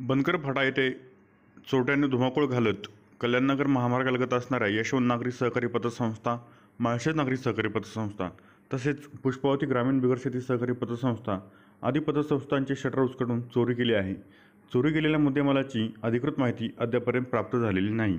बनकर फाटा येथे चोरट्याने धुमाकूळ घालत कल्याणनगर महामार्गालगत असणाऱ्या यशवंत नागरी सहकारी पतसंस्था माळशेज नागरी सहकारी पतसंस्था तसेच पुष्पावती ग्रामीण शेती सहकारी पतसंस्था आदी पतसंस्थांचे शटर उचकडून चोरी केली आहे चोरी केलेल्या मुद्देमालाची अधिकृत माहिती अद्यापर्यंत प्राप्त झालेली नाही